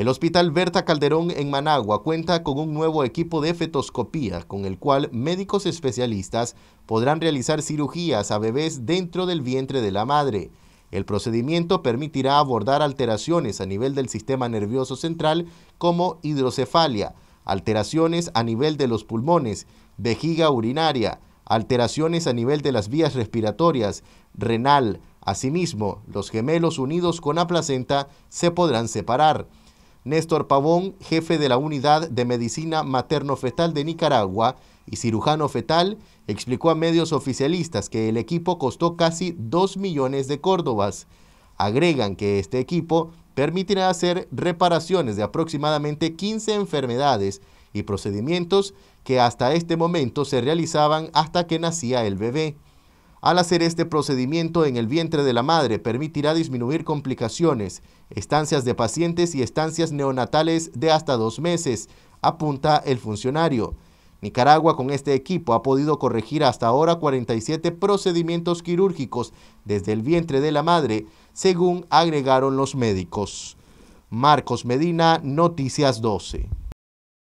El Hospital Berta Calderón en Managua cuenta con un nuevo equipo de fetoscopía con el cual médicos especialistas podrán realizar cirugías a bebés dentro del vientre de la madre. El procedimiento permitirá abordar alteraciones a nivel del sistema nervioso central como hidrocefalia, alteraciones a nivel de los pulmones, vejiga urinaria, alteraciones a nivel de las vías respiratorias, renal. Asimismo, los gemelos unidos con la placenta se podrán separar. Néstor Pavón, jefe de la Unidad de Medicina Materno-Fetal de Nicaragua y cirujano fetal, explicó a medios oficialistas que el equipo costó casi 2 millones de córdobas. Agregan que este equipo permitirá hacer reparaciones de aproximadamente 15 enfermedades y procedimientos que hasta este momento se realizaban hasta que nacía el bebé. Al hacer este procedimiento en el vientre de la madre permitirá disminuir complicaciones, estancias de pacientes y estancias neonatales de hasta dos meses, apunta el funcionario. Nicaragua con este equipo ha podido corregir hasta ahora 47 procedimientos quirúrgicos desde el vientre de la madre, según agregaron los médicos. Marcos Medina, Noticias 12.